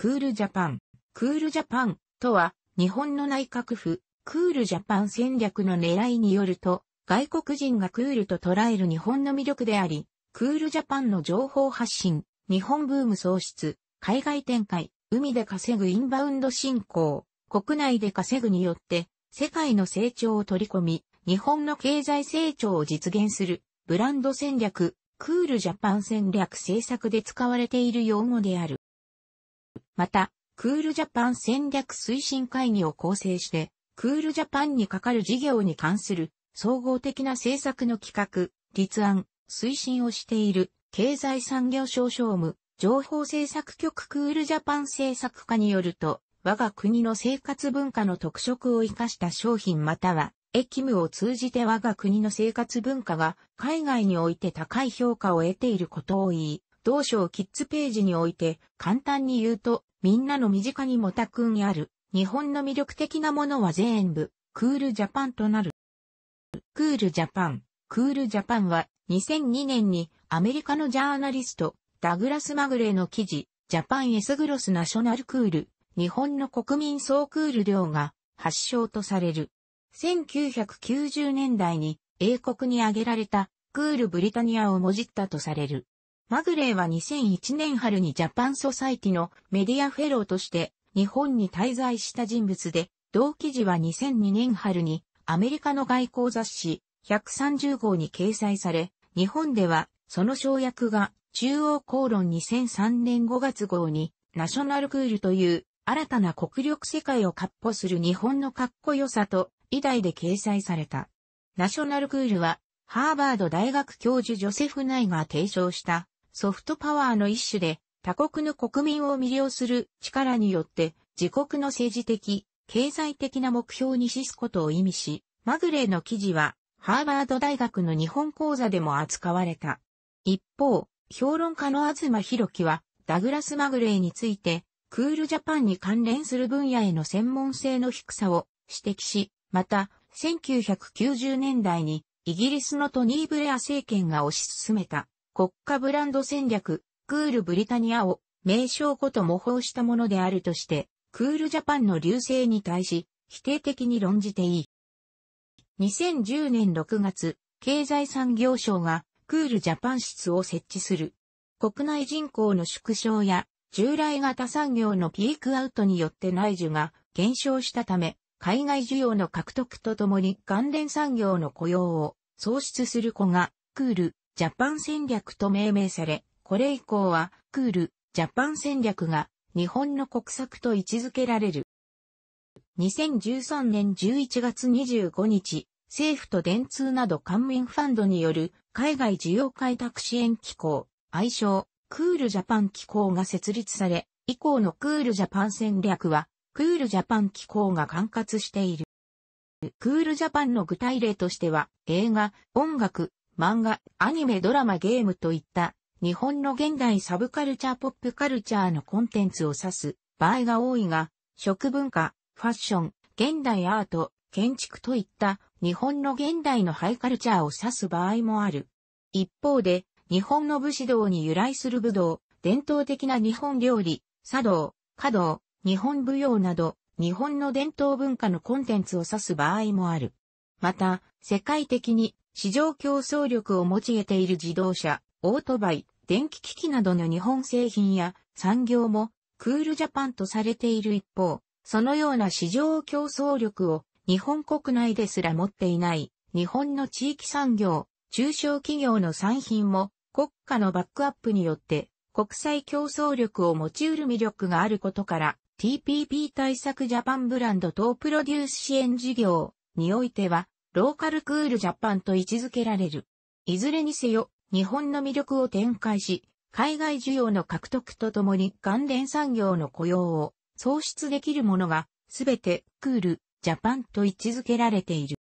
クールジャパン。クールジャパンとは、日本の内閣府、クールジャパン戦略の狙いによると、外国人がクールと捉える日本の魅力であり、クールジャパンの情報発信、日本ブーム創出、海外展開、海で稼ぐインバウンド振興、国内で稼ぐによって、世界の成長を取り込み、日本の経済成長を実現する、ブランド戦略、クールジャパン戦略政策で使われている用語である。また、クールジャパン戦略推進会議を構成して、クールジャパンにかかる事業に関する総合的な政策の企画、立案、推進をしている経済産業省商務情報政策局クールジャパン政策課によると、我が国の生活文化の特色を生かした商品または、駅務を通じて我が国の生活文化が海外において高い評価を得ていることを言い、同賞キッズページにおいて、簡単に言うと、みんなの身近にもたくんある、日本の魅力的なものは全部、クールジャパンとなる。クールジャパン。クールジャパンは、2002年にアメリカのジャーナリスト、ダグラス・マグレーの記事、ジャパン・エスグロス・ナショナル・クール、日本の国民総クール量が発祥とされる。1990年代に英国に挙げられたクール・ブリタニアをもじったとされる。マグレーは2001年春にジャパンソサイティのメディアフェローとして日本に滞在した人物で、同記事は2002年春にアメリカの外交雑誌130号に掲載され、日本ではその省略が中央公論2003年5月号にナショナルクールという新たな国力世界を割歩する日本のかっこよさと以来で掲載された。ナショナルクールはハーバード大学教授ジョセフ・ナイが提唱したソフトパワーの一種で、他国の国民を魅了する力によって、自国の政治的、経済的な目標に資すことを意味し、マグレーの記事は、ハーバード大学の日本講座でも扱われた。一方、評論家の東博樹は、ダグラス・マグレーについて、クールジャパンに関連する分野への専門性の低さを指摘し、また、1990年代にイギリスのトニー・ブレア政権が推し進めた国家ブランド戦略、クールブリタニアを名称ごと模倣したものであるとして、クールジャパンの流星に対し、否定的に論じていい。2010年6月、経済産業省がクールジャパン室を設置する。国内人口の縮小や従来型産業のピークアウトによって内需が減少したため、海外需要の獲得とともに関連産業の雇用を創出する子が、クール、ジャパン戦略と命名され、これ以降は、クール、ジャパン戦略が、日本の国策と位置づけられる。2013年11月25日、政府と電通など官民ファンドによる海外需要開拓支援機構、愛称、クールジャパン機構が設立され、以降のクールジャパン戦略は、クールジャパン機構が管轄している。クールジャパンの具体例としては、映画、音楽、漫画、アニメ、ドラマ、ゲームといった日本の現代サブカルチャーポップカルチャーのコンテンツを指す場合が多いが、食文化、ファッション、現代アート、建築といった日本の現代のハイカルチャーを指す場合もある。一方で、日本の武士道に由来する武道、伝統的な日本料理、茶道、華道、日本舞踊など、日本の伝統文化のコンテンツを指す場合もある。また、世界的に市場競争力を用いている自動車、オートバイ、電気機器などの日本製品や産業もクールジャパンとされている一方、そのような市場競争力を日本国内ですら持っていない日本の地域産業、中小企業の産品も国家のバックアップによって国際競争力を持ち得る魅力があることから TPP 対策ジャパンブランド等プロデュース支援事業においてはローカルクールジャパンと位置づけられる。いずれにせよ、日本の魅力を展開し、海外需要の獲得とともに関連産業の雇用を創出できるものが、すべてクールジャパンと位置づけられている。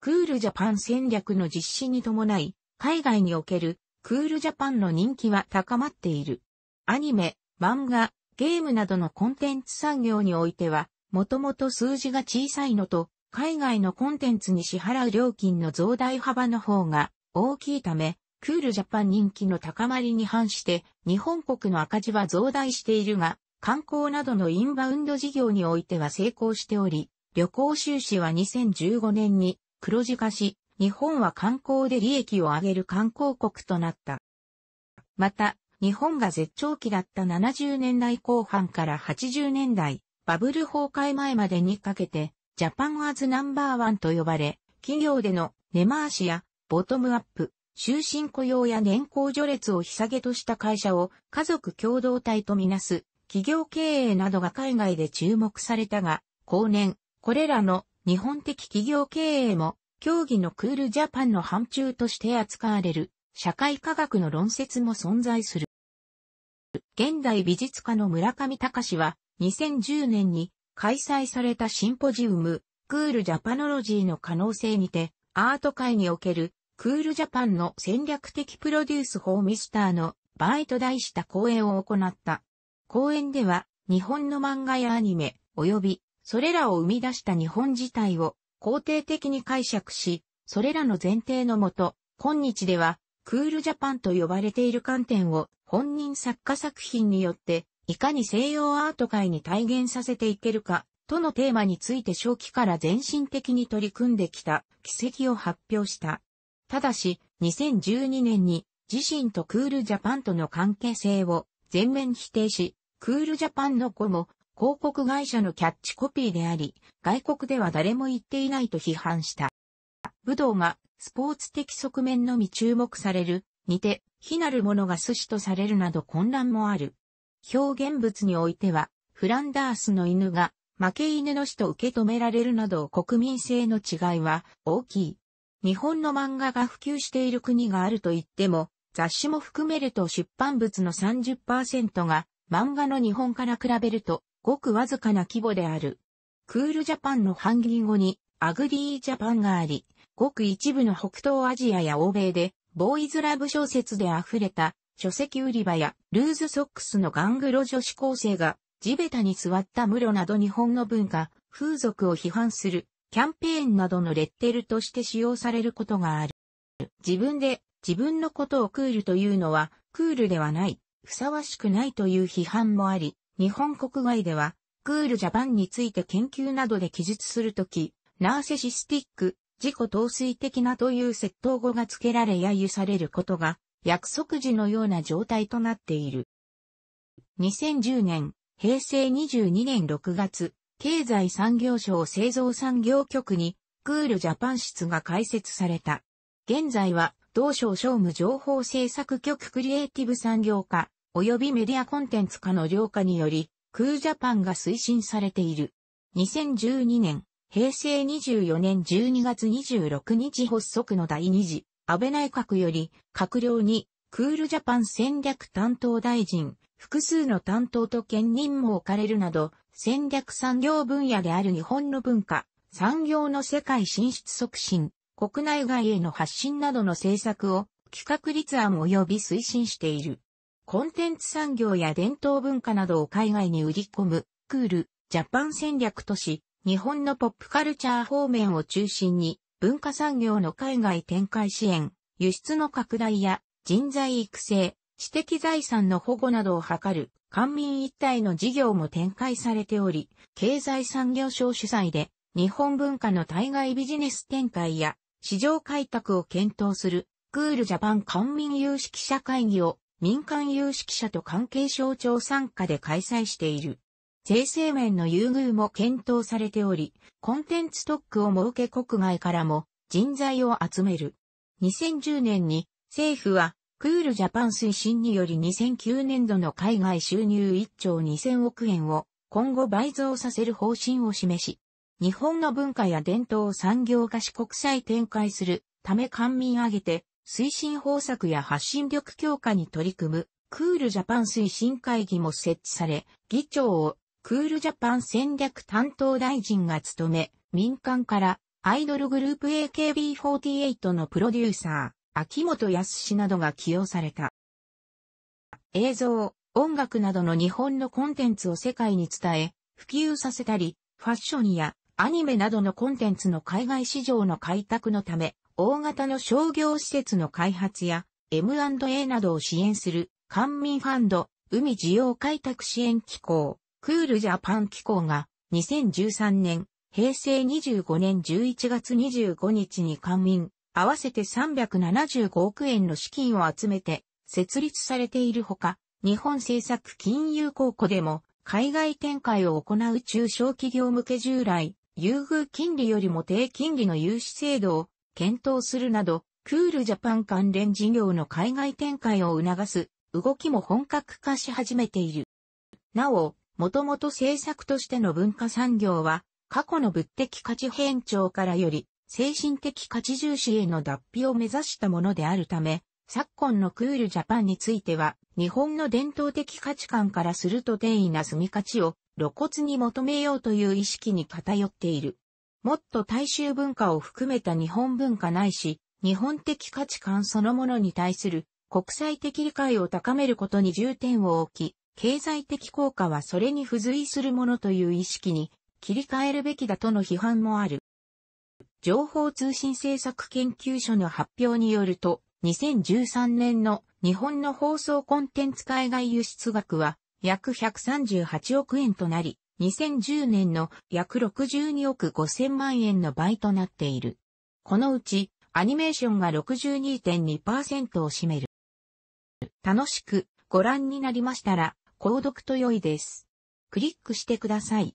クールジャパン戦略の実施に伴い、海外におけるクールジャパンの人気は高まっている。アニメ、漫画、ゲームなどのコンテンツ産業においては、もともと数字が小さいのと、海外のコンテンツに支払う料金の増大幅の方が大きいため、クールジャパン人気の高まりに反して、日本国の赤字は増大しているが、観光などのインバウンド事業においては成功しており、旅行収支は2015年に黒字化し、日本は観光で利益を上げる観光国となった。また、日本が絶頂期だった70年代後半から80年代、バブル崩壊前までにかけて、ジャパンアズナンバーワンと呼ばれ、企業での根回しやボトムアップ、終身雇用や年功序列をひさげとした会社を家族共同体とみなす企業経営などが海外で注目されたが、後年、これらの日本的企業経営も競技のクールジャパンの範疇として扱われる社会科学の論説も存在する。現代美術家の村上隆は2010年に開催されたシンポジウム、クールジャパノロジーの可能性にて、アート界におけるクールジャパンの戦略的プロデュース法ミスターのバイと題した講演を行った。講演では日本の漫画やアニメ及びそれらを生み出した日本自体を肯定的に解釈し、それらの前提のもと、今日ではクールジャパンと呼ばれている観点を本人作家作品によっていかに西洋アート界に体現させていけるか、とのテーマについて初期から全身的に取り組んできた奇跡を発表した。ただし、2012年に自身とクールジャパンとの関係性を全面否定し、クールジャパンの子も広告会社のキャッチコピーであり、外国では誰も言っていないと批判した。武道がスポーツ的側面のみ注目される、似て、非なるものが寿司とされるなど混乱もある。表現物においては、フランダースの犬が負け犬の死と受け止められるなど国民性の違いは大きい。日本の漫画が普及している国があると言っても、雑誌も含めると出版物の30%が漫画の日本から比べるとごくわずかな規模である。クールジャパンの半義語にアグリージャパンがあり、ごく一部の北東アジアや欧米でボーイズラブ小説で溢れた書籍売り場やルーズソックスのガングロ女子高生が地べたに座った室など日本の文化、風俗を批判するキャンペーンなどのレッテルとして使用されることがある。自分で自分のことをクールというのはクールではない、ふさわしくないという批判もあり、日本国外ではクールジャパンについて研究などで記述するとき、ナーセシスティック、自己陶酔的なという窃盗語が付けられ揶揄されることが約束時のような状態となっている。2010年、平成22年6月、経済産業省製造産業局に、クールジャパン室が開設された。現在は、同省商務情報制作局クリエイティブ産業化、及びメディアコンテンツ化の量化により、クールジャパンが推進されている。2012年、平成24年12月26日発足の第2次安倍内閣より、閣僚に、クールジャパン戦略担当大臣、複数の担当と兼任も置かれるなど、戦略産業分野である日本の文化、産業の世界進出促進、国内外への発信などの政策を企画立案及び推進している。コンテンツ産業や伝統文化などを海外に売り込む、クール、ジャパン戦略とし、日本のポップカルチャー方面を中心に、文化産業の海外展開支援、輸出の拡大や人材育成、知的財産の保護などを図る官民一体の事業も展開されており、経済産業省主催で日本文化の対外ビジネス展開や市場開拓を検討するクールジャパン官民有識者会議を民間有識者と関係省庁参加で開催している。税制面の優遇も検討されており、コンテンツ特区を設け国外からも人材を集める。2010年に政府はクールジャパン推進により2009年度の海外収入1兆2000億円を今後倍増させる方針を示し、日本の文化や伝統を産業化し国際展開するため官民挙げて推進方策や発信力強化に取り組むクールジャパン推進会議も設置され、議長をクールジャパン戦略担当大臣が務め、民間からアイドルグループ AKB48 のプロデューサー、秋元康などが起用された。映像、音楽などの日本のコンテンツを世界に伝え、普及させたり、ファッションやアニメなどのコンテンツの海外市場の開拓のため、大型の商業施設の開発や M&A などを支援する官民ファンド、海需要開拓支援機構、クールジャパン機構が2013年、平成25年11月25日に官民、合わせて375億円の資金を集めて設立されているほか、日本政策金融公庫でも海外展開を行う中小企業向け従来、優遇金利よりも低金利の融資制度を検討するなど、クールジャパン関連事業の海外展開を促す動きも本格化し始めている。なお、もともと政策としての文化産業は、過去の物的価値変調からより、精神的価値重視への脱皮を目指したものであるため、昨今のクールジャパンについては、日本の伝統的価値観からすると定位な住み価値を露骨に求めようという意識に偏っている。もっと大衆文化を含めた日本文化ないし、日本的価値観そのものに対する国際的理解を高めることに重点を置き、経済的効果はそれに付随するものという意識に切り替えるべきだとの批判もある。情報通信政策研究所の発表によると、2013年の日本の放送コンテンツ海外輸出額は約138億円となり、2010年の約62億5000万円の倍となっている。このうちアニメーションが62.2%を占める。楽しくご覧になりましたら購読と良いです。クリックしてください。